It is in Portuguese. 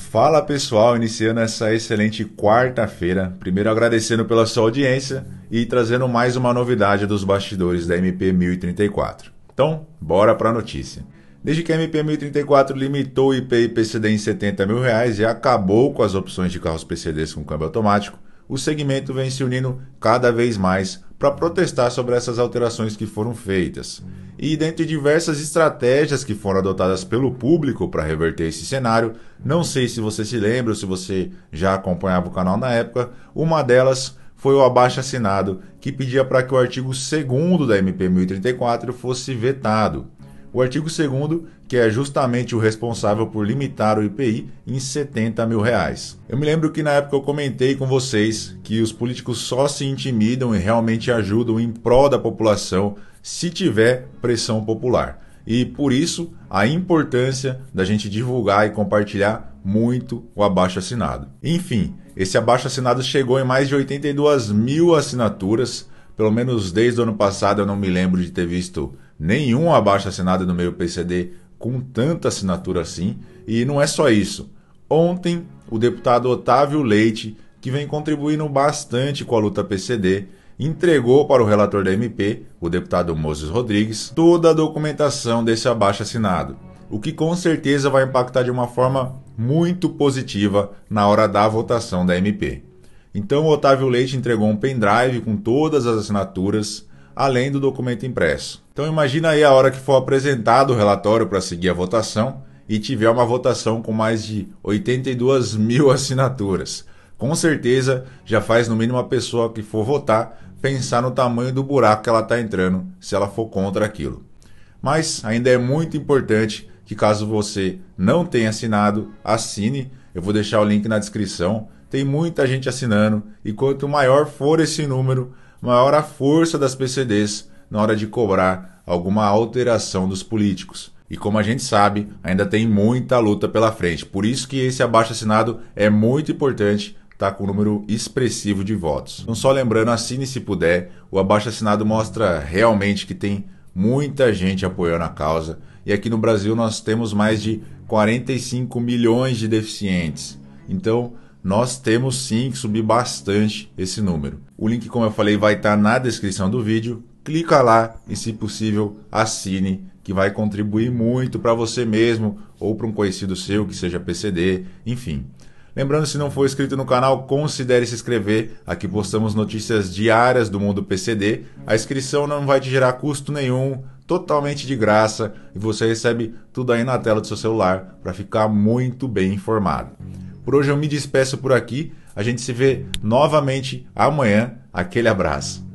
Fala pessoal, iniciando essa excelente quarta-feira. Primeiro agradecendo pela sua audiência e trazendo mais uma novidade dos bastidores da MP 1034. Então, bora para a notícia. Desde que a MP 1034 limitou o e PCD em 70 mil reais e acabou com as opções de carros PCDs com câmbio automático, o segmento vem se unindo cada vez mais para protestar sobre essas alterações que foram feitas. E dentre diversas estratégias que foram adotadas pelo público para reverter esse cenário, não sei se você se lembra ou se você já acompanhava o canal na época, uma delas foi o abaixo assinado que pedia para que o artigo 2 da MP 1034 fosse vetado. O artigo 2 que é justamente o responsável por limitar o IPI em 70 mil reais. Eu me lembro que na época eu comentei com vocês que os políticos só se intimidam e realmente ajudam em prol da população se tiver pressão popular. E por isso a importância da gente divulgar e compartilhar muito o abaixo assinado. Enfim, esse abaixo assinado chegou em mais de 82 mil assinaturas, pelo menos desde o ano passado eu não me lembro de ter visto nenhum abaixo assinado no meio PCD com tanta assinatura assim. E não é só isso. Ontem, o deputado Otávio Leite, que vem contribuindo bastante com a luta PCD, entregou para o relator da MP, o deputado Moses Rodrigues, toda a documentação desse abaixo assinado, o que com certeza vai impactar de uma forma muito positiva na hora da votação da MP. Então, o Otávio Leite entregou um pendrive com todas as assinaturas além do documento impresso. Então imagina aí a hora que for apresentado o relatório para seguir a votação e tiver uma votação com mais de 82 mil assinaturas. Com certeza já faz no mínimo a pessoa que for votar pensar no tamanho do buraco que ela está entrando se ela for contra aquilo. Mas ainda é muito importante que caso você não tenha assinado, assine. Eu vou deixar o link na descrição. Tem muita gente assinando e quanto maior for esse número, maior a força das PCDs na hora de cobrar alguma alteração dos políticos. E como a gente sabe, ainda tem muita luta pela frente. Por isso que esse abaixo assinado é muito importante, tá com um número expressivo de votos. Então só lembrando, assine se puder. O abaixo assinado mostra realmente que tem muita gente apoiando a causa. E aqui no Brasil nós temos mais de 45 milhões de deficientes. Então, nós temos sim que subir bastante esse número. O link, como eu falei, vai estar tá na descrição do vídeo. Clica lá e, se possível, assine, que vai contribuir muito para você mesmo ou para um conhecido seu que seja PCD, enfim. Lembrando, se não for inscrito no canal, considere se inscrever. Aqui postamos notícias diárias do mundo PCD. A inscrição não vai te gerar custo nenhum, totalmente de graça, e você recebe tudo aí na tela do seu celular para ficar muito bem informado. Por hoje eu me despeço por aqui. A gente se vê novamente amanhã. Aquele abraço.